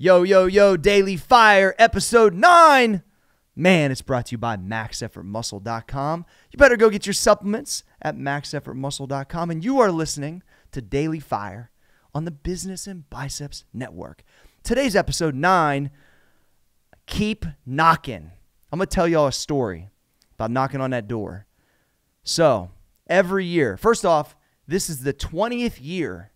Yo, yo, yo, Daily Fire, episode nine. Man, it's brought to you by MaxEffortMuscle.com. You better go get your supplements at MaxEffortMuscle.com. And you are listening to Daily Fire on the Business and Biceps Network. Today's episode nine Keep Knocking. I'm going to tell y'all a story about knocking on that door. So, every year, first off, this is the 20th year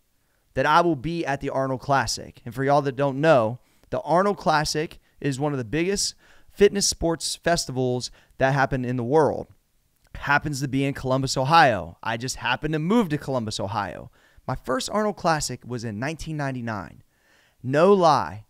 that I will be at the Arnold Classic. And for y'all that don't know, the Arnold Classic is one of the biggest fitness sports festivals that happen in the world. Happens to be in Columbus, Ohio. I just happened to move to Columbus, Ohio. My first Arnold Classic was in 1999. No lie,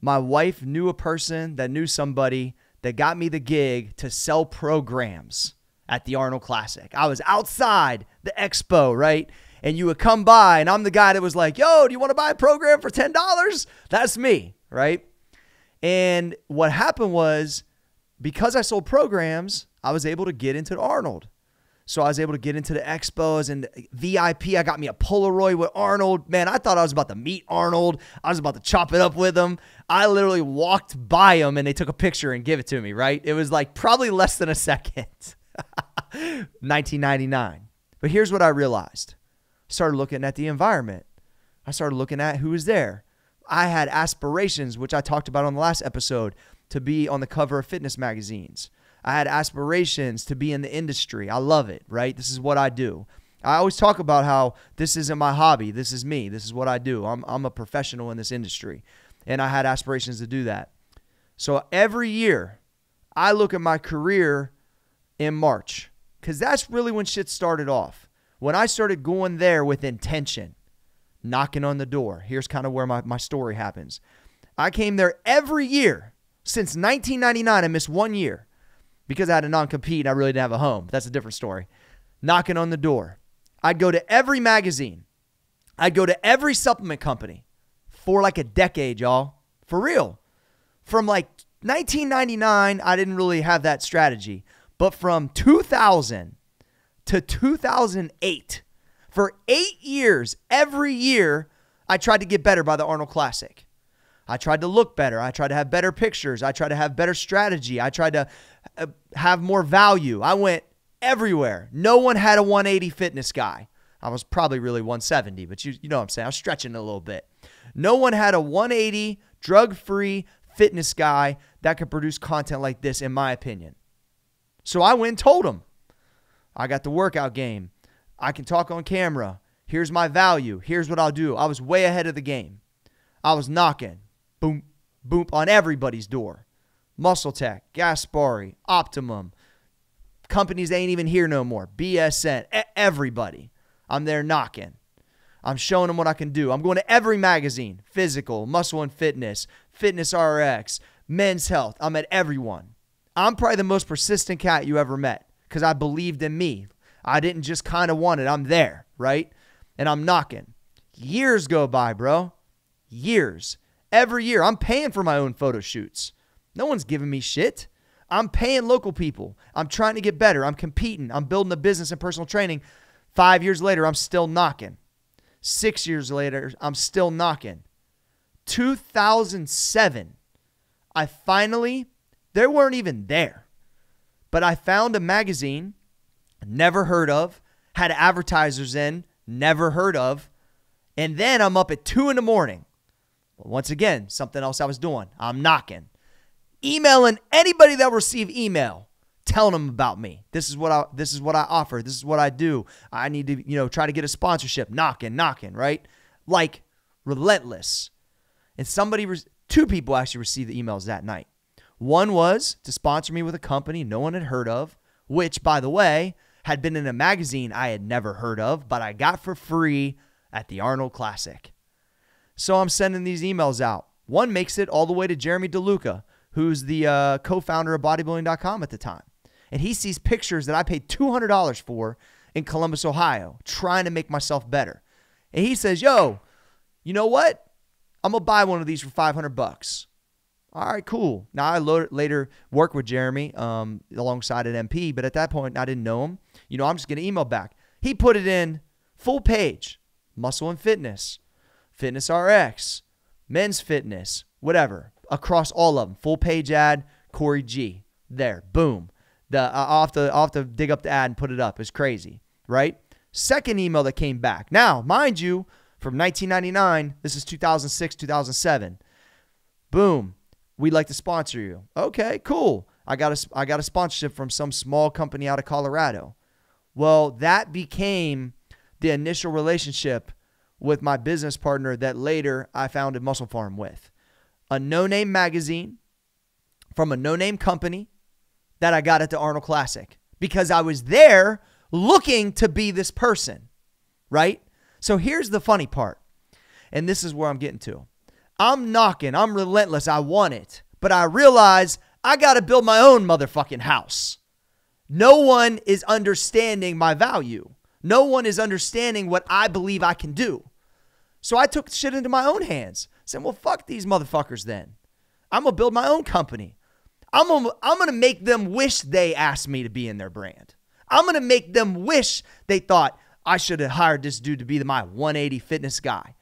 my wife knew a person that knew somebody that got me the gig to sell programs at the Arnold Classic. I was outside the expo, right? and you would come by, and I'm the guy that was like, yo, do you want to buy a program for $10? That's me, right? And what happened was because I sold programs, I was able to get into Arnold. So I was able to get into the expos and VIP. I got me a Polaroid with Arnold. Man, I thought I was about to meet Arnold. I was about to chop it up with him. I literally walked by him and they took a picture and give it to me, right? It was like probably less than a second. 1999. But here's what I realized started looking at the environment. I started looking at who was there. I had aspirations, which I talked about on the last episode, to be on the cover of fitness magazines. I had aspirations to be in the industry. I love it, right? This is what I do. I always talk about how this isn't my hobby. This is me. This is what I do. I'm, I'm a professional in this industry. And I had aspirations to do that. So every year, I look at my career in March because that's really when shit started off when I started going there with intention, knocking on the door, here's kind of where my, my story happens. I came there every year since 1999. I missed one year because I had a non compete and I really didn't have a home. That's a different story. Knocking on the door. I'd go to every magazine, I'd go to every supplement company for like a decade, y'all. For real. From like 1999, I didn't really have that strategy. But from 2000 to 2008. For eight years, every year, I tried to get better by the Arnold Classic. I tried to look better. I tried to have better pictures. I tried to have better strategy. I tried to uh, have more value. I went everywhere. No one had a 180 fitness guy. I was probably really 170, but you, you know what I'm saying. I was stretching a little bit. No one had a 180 drug free fitness guy that could produce content like this, in my opinion. So I went and told him I got the workout game. I can talk on camera. Here's my value. Here's what I'll do. I was way ahead of the game. I was knocking, boom, boom, on everybody's door. Muscle Tech, Gaspari, Optimum, companies ain't even here no more. BSN, everybody. I'm there knocking. I'm showing them what I can do. I'm going to every magazine physical, muscle and fitness, fitness RX, men's health. I'm at everyone. I'm probably the most persistent cat you ever met because I believed in me. I didn't just kind of want it. I'm there, right? And I'm knocking. Years go by, bro. Years. Every year, I'm paying for my own photo shoots. No one's giving me shit. I'm paying local people. I'm trying to get better. I'm competing. I'm building a business in personal training. Five years later, I'm still knocking. Six years later, I'm still knocking. 2007, I finally, they weren't even there. But I found a magazine, never heard of, had advertisers in, never heard of. And then I'm up at two in the morning. once again, something else I was doing. I'm knocking, emailing anybody that receive email, telling them about me. This is what I this is what I offer. This is what I do. I need to you know try to get a sponsorship. Knocking, knocking, right? Like relentless. And somebody, two people actually received the emails that night. One was to sponsor me with a company no one had heard of, which, by the way, had been in a magazine I had never heard of, but I got for free at the Arnold Classic. So I'm sending these emails out. One makes it all the way to Jeremy DeLuca, who's the uh, co founder of bodybuilding.com at the time. And he sees pictures that I paid $200 for in Columbus, Ohio, trying to make myself better. And he says, Yo, you know what? I'm going to buy one of these for 500 bucks. All right, cool. Now I later worked with Jeremy um, alongside an MP, but at that point I didn't know him. You know, I'm just gonna email back. He put it in full page, muscle and fitness, fitness RX, men's fitness, whatever, across all of them. Full page ad, Corey G. There, boom. The uh, off the off to dig up the ad and put it up. It's crazy, right? Second email that came back. Now, mind you, from 1999, this is 2006, 2007. Boom we'd like to sponsor you. Okay, cool. I got a, I got a sponsorship from some small company out of Colorado. Well, that became the initial relationship with my business partner that later I founded Muscle Farm with. A no name magazine from a no name company that I got at the Arnold Classic because I was there looking to be this person, right? So here's the funny part, and this is where I'm getting to. I'm knocking, I'm relentless, I want it. But I realize I got to build my own motherfucking house. No one is understanding my value. No one is understanding what I believe I can do. So I took shit into my own hands. Saying, well, fuck these motherfuckers then. I'm going to build my own company. I'm gonna, I'm gonna make them wish they asked me to be in their brand. I'm gonna make them wish they thought I should have hired this dude to be my 180 fitness guy.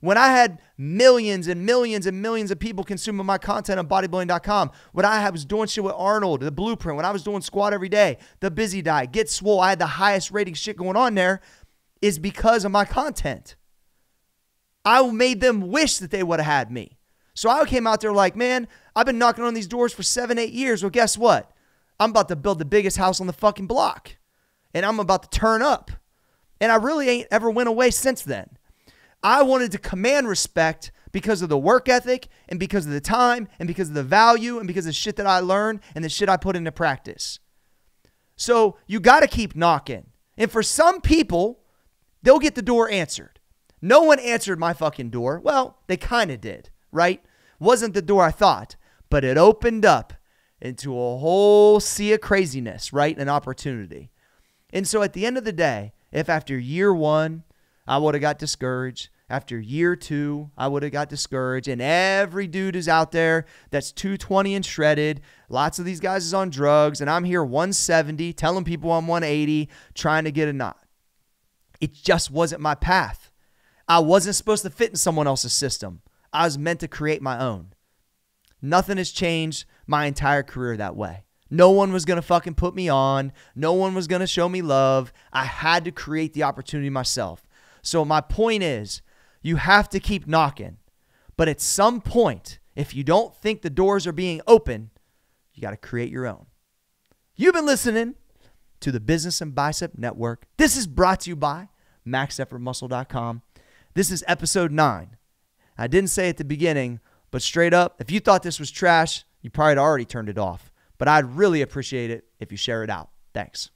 When I had millions and millions and millions of people consuming my content on bodybuilding.com, when I was doing shit with Arnold, the blueprint, when I was doing squat every day, the busy diet, get swole, I had the highest rating shit going on there, is because of my content. I made them wish that they would have had me. So I came out there like, man, I've been knocking on these doors for seven, eight years. Well, guess what? I'm about to build the biggest house on the fucking block and I'm about to turn up. And I really ain't ever went away since then. I wanted to command respect because of the work ethic and because of the time and because of the value and because of the shit that I learned and the shit I put into practice. So you got to keep knocking. And for some people, they'll get the door answered. No one answered my fucking door. Well, they kind of did, right? Wasn't the door I thought, but it opened up into a whole sea of craziness, right? An opportunity. And so at the end of the day, if after year one, I would have got discouraged. After year two, I would have got discouraged. And every dude is out there that's 220 and shredded. Lots of these guys is on drugs. And I'm here 170, telling people I'm 180, trying to get a knot. It just wasn't my path. I wasn't supposed to fit in someone else's system. I was meant to create my own. Nothing has changed my entire career that way. No one was going to fucking put me on. No one was going to show me love. I had to create the opportunity myself. So my point is, you have to keep knocking. But at some point, if you don't think the doors are being open, you got to create your own. You've been listening to the Business and Bicep Network. This is brought to you by maxeffortmuscle.com. This is episode 9. I didn't say at the beginning, but straight up, if you thought this was trash, you probably already turned it off. But I'd really appreciate it if you share it out. Thanks.